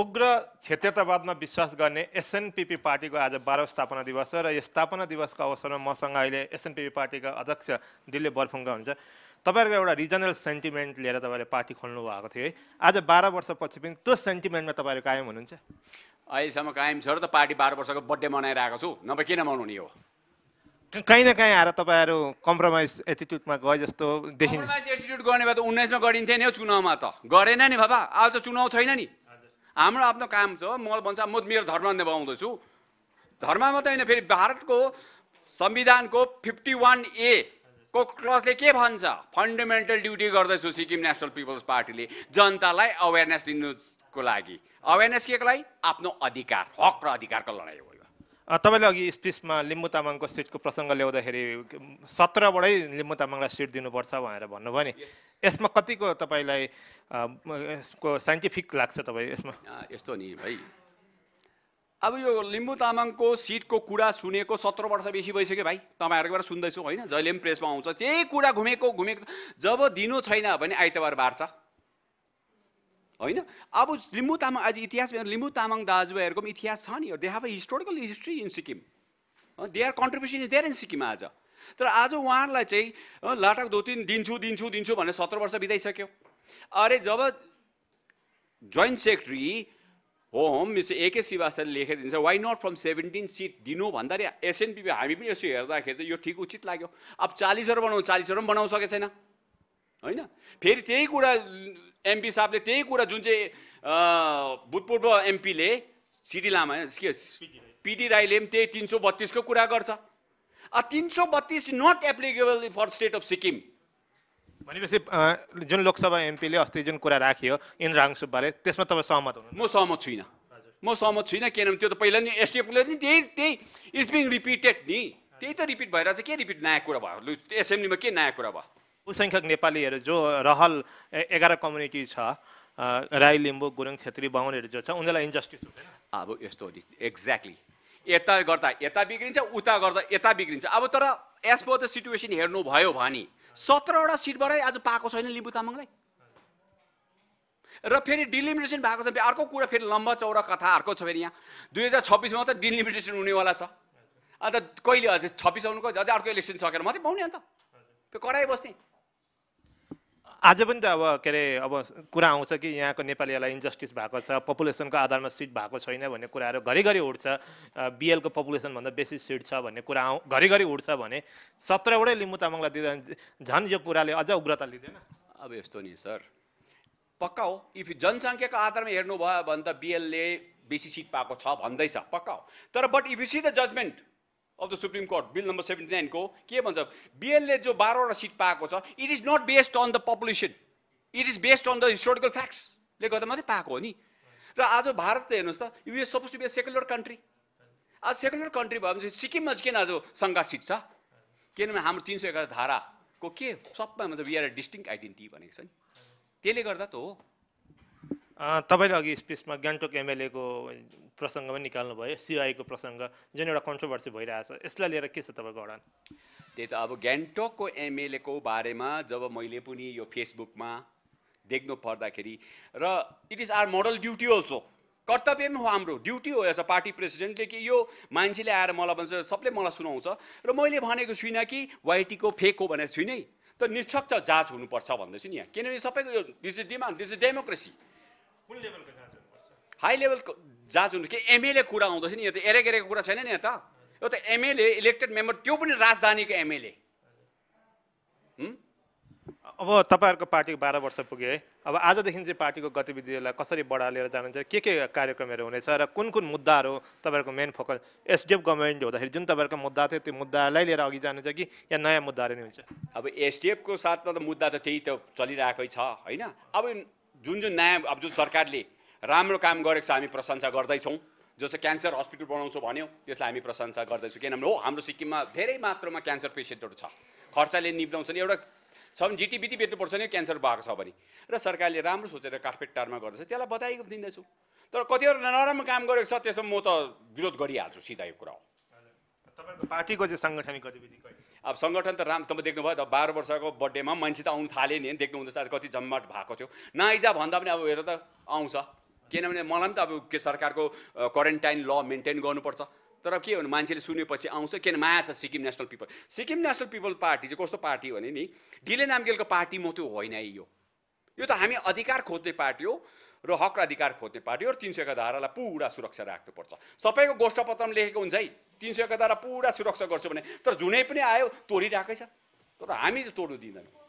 उग्र क्षेत्रतावादमा विश्वास गर्ने एसएनपिपी पार्टीको आज बाह्रौँ स्थापना दिवस हो र यो स्थापना दिवसको अवसरमा मसँग अहिले एसएनपिपी पार्टीका अध्यक्ष दिल्ली बर्फुङ्गा हुन्छ तपाईँहरूको एउटा रिजनल सेन्टिमेन्ट लिएर तपाईँले पार्टी खोल्नु भएको थियो है आज बाह्र वर्षपछि पनि त्यो सेन्टिमेन्टमा तपाईँहरू कायम हुनुहुन्छ अहिलेसम्म कायम छ र त पार्टी बाह्र वर्षको बर्थडे मनाइरहेको छु नभए किन मनाउने हो कहीँ न काहीँ आएर तपाईँहरू कम्प्रोमाइज एटिट्युडमा गए जस्तो देखिन्छ एटिट्युड गर्ने भए त उन्नाइसमा गरिन्थ्यो नि हौ चुनावमा त गरेन नि बाबा आज त चुनाव छैन नि हाम्रो आफ्नो काम छ म भन्छ म मेरो धर्म निभाउँदछु धर्म मात्रै होइन फेरि भारतको संविधानको फिफ्टी वान ए को क्लसले के भन्छ फन्डामेन्टल ड्युटी गर्दैछु सिक्किम नेसनल पिपल्स पार्टीले जनतालाई अवेरनेस दिनुको लागि अवेरनेस केको लागि आफ्नो अधिकार हक र अधिकारको लडाइँ हो Ah, तपाईँले अघि स्पिचमा लिम्बू तामाङको सिटको प्रसङ्ग ल्याउँदाखेरि सत्रबाटै लिम्बू तामाङलाई सिट दिनुपर्छ भनेर भन्नुभयो नि यसमा कतिको तपाईँलाई यसको साइन्टिफिक लाग्छ तपाईँ यसमा यस्तो नि भाइ अब यो लिम्बू तामाङको सिटको कुरा सुनेको सत्र वर्ष बेसी भइसक्यो भाइ तपाईँहरूकोबाट सुन्दैछु होइन जहिले पनि प्रेसमा आउँछ त्यही कुरा घुमेको घुमेको जब दिनु छैन भने आइतबार बार्छ होइन अब लिम्बू तामाङ आज इतिहास लिम्बू तामाङ दाजुभाइहरूको पनि इतिहास छ नि they have a historical history in Sikkim they are contribution is there in Sikkim आज तर आज उहाँहरूलाई चाहिँ लाटाक तिन दिन्छु दिन्छु दिन्छु भनेर सत्र वर्ष बिताइसक्यो अरे जब joint secretary home mister A K श्रीवास्तवले लेखिदिन्छ why not from seventeen seat दिनु भन्दाखेरि एसएनपिपी हामी पनि यसो हेर्दाखेरि त यो ठिक उचित लाग्यो अब चालिसहरू बनाउँ चालिसहरू पनि बनाउन सकेको छैन होइन फेरि त्यही कुरा एमपी साहबले त्यही कुरा जुन चाहिँ भूतपूर्व एमपीले सिडी लामा के पिडी राईले पनि त्यही तिन सौ बत्तिसको कुरा गर्छ तिन सौ बत्तिस not applicable for state of Sikkim भनेपछि जुन लोकसभा एमपीले अस्ति जुन कुरा राख्यो इन्द्राङ सुब्बाले त्यसमा तपाईँ सहमत हुनु म सहमत छुइनँ म सहमत छुइनँ किनभने त्यो त पहिला नि एसडिएफले नि त्यही त्यही इट्स बिङ रिपिटेड नि त्यही त रिपिट भइरहेछ के रिपिट नयाँ कुरा भयो एसेम्ब्लीमा के नयाँ कुरा भयो बहुसङ्ख्यक नेपालीहरू जो रहल एघार कम्युनिटी छ राई लिम्बू गुरुङ छेत्री बाहुनहरू जो छ उनीहरूलाई इन्जस्टिस अब यस्तो नि एक्ज्याक्टली यता गर्दा यता बिग्रिन्छ उता गर्दा यता बिग्रिन्छ अब तर एज पर द सिचुएसन हेर्नुभयो भने सत्रवटा सिटबाटै आज पाएको छैन लिम्बू तामाङलाई र फेरि डिलिमिटेसन भएको छ अर्को कुरा फेरि लम्बा चौरा कथा अर्को छ फेरि यहाँ दुई हजार छब्बिसमा त डिलिमिटेसन हुनेवाला छ अन्त कहिले अझै छब्बिस आउनुको अझै अर्को इलेक्सन सकेर मात्रै पाउने अन्त त्यो कराइ बस्ने आज पनि त अब के अरे अब कुरा आउँछ कि यहाँको नेपालीहरूलाई इन्जस्टिस भएको छ पपुलेसनको आधारमा सिट भएको छैन भन्ने कुराहरू घरिघरि उठ्छ बिएलको पपुलेसनभन्दा बेसी सिट छ भन्ने कुरा आउँ घरिघरि उठ्छ भने सत्रवटै लिम्बु तामाङलाई दिँदा झन् यो कुराले अझ उग्रता लिँदैन अब यस्तो नि सर पक्का हो इफ जनसङ्ख्याको आधारमा हेर्नुभयो भने त बिएलले बेसी सिट पाएको छ भन्दैछ पक्का हो तर but if you see the judgment of the supreme court bill number seventy नाइनको के भन्छ बिएलले जो बाह्रवटा सिट पाएको छ it is not based on the population it is based on the historical फ्याक्ट्सले गर्दा मात्रै पाएको हो नि र आज भारत त हेर्नुहोस् त US suppose to be a secular country आज सेकुलर कन्ट्री भयो भने सिक्किममा चाहिँ किन आज सङ्घा सिट छ किनभने हाम्रो तिन सय एघार धाराको के सबै भन्छ we are a distinct identity भनेको छ नि त्यसले गर्दा त हो तपाईँले अघि स्पेसमा गान्तोक एमएलएको प्रसङ्ग पनि निकाल्नुभयो सिआईको प्रसङ्ग जुन एउटा कन्ट्रोभर्सी छ यसलाई लिएर के छ तपाईँको अडान त्यही त अब गान्तोकको एमएलएको बारेमा जब मैले पनि यो फेसबुकमा देख्नु पर्दाखेरि र it is our model duty also कर्तव्य पनि हो हाम्रो ड्युटी हो एज अ पार्टी प्रेसिडेन्टले कि यो मान्छेले आएर मलाई भन्छ सबले मलाई सुनाउँछ र मैले भनेको छुइनँ कि वाइटीको फेक हो भनेर छुइनँ त निष्पक्ष जाँच हुनुपर्छ भन्दैछु नि यहाँ किनभने सबैको यो this is demand this is democracy high लेभलको जाँच हुनु कि एमएलए कुरा आउँदैछ नि यो त एरेगेरेको कुरा छैन नि त यो त एमएलए इलेक्टेड मेम्बर त्यो पनि राजधानीको एमएलए अब तपाईँहरूको पार्टीको बाह्र वर्ष पुग्यो है अब आजदेखि चाहिँ पार्टीको गतिविधिहरूलाई कसरी बढाएर जानुहुन्छ के के कार्यक्रमहरू हुनेछ र कुन कुन मुद्दाहरू तपाईँहरूको मेन फोकस एसडिएफ गभर्मेन्ट हुँदाखेरि जुन तपाईँहरूको मुद्दा थियो त्यो मुद्दालाई लिएर अघि जानुहुन्छ कि या नयाँ मुद्दाहरू नै हुन्छ अब एसडिएफको साथमा त मुद्दा त त्यही त चलिरहेकै छ होइन अब जुन जुन नयाँ अब जुन सरकारले राम्रो काम गरेको छ हामी प्रशंसा गर्दैछौँ जस्तो क्यान्सर हस्पिटल बनाउँछौँ भन्यो त्यसलाई हामी प्रशंसा गर्दैछौँ किनभने हो हाम्रो सिक्किममा धेरै मात्रामा क्यान्सर पेसेन्टहरू छ खर्चले निप्टाउँछन् एउटा छ भने जिटिबिटी बेच्नुपर्छ नि क्यान्सर भएको छ भने र सरकारले राम्रो सोचेर कार्पेट टारमा गर्दैछ त्यसलाई बधाई दिँदैछु तर कतिवटा नराम्रो काम गरेको छ त्यसमा म त विरोध गरिहाल्छु सिधा यो कुरा हो पार्टीको चाहिँ साङ्गठनिक गतिविधि अब सङ्गठन त राम्रो तपाईँ देख्नुभयो त बाह्र वर्षको बर्थडेमा मान्छे त आउनु थाले नि देख्नुहुँदैछ कति जम्मट भएको थियो नाइजा भन्दा पनि अब हेर त आउँछ किनभने मलाई पनि त अब के सरकारको क्वारेन्टाइन ल मेन्टेन गर्नुपर्छ तर के भन्नु मान्छेले सुनेपछि आउँछ किन माया छ Sikkim national people Sikkim national people party चाहिँ कस्तो पार्टी भने नि ढिले नामगेलको पार्टी मात्रै होइन यो यो त हामी अधिकार खोज्ने पार्टी हो र हक र अधिकार खोज्ने पार्टी हो र तिन सयको धारालाई पुरा सुरक्षा राख्नुपर्छ सबैको गोष्ठपत्रमा लेखेको हुन्छ है तिन सयको धारा पुरा सुरक्षा गर्छु भने तर जुनै पनि आयो तोडिरहेकै छ तर हामी चाहिँ तोड्नु दिँदैनौँ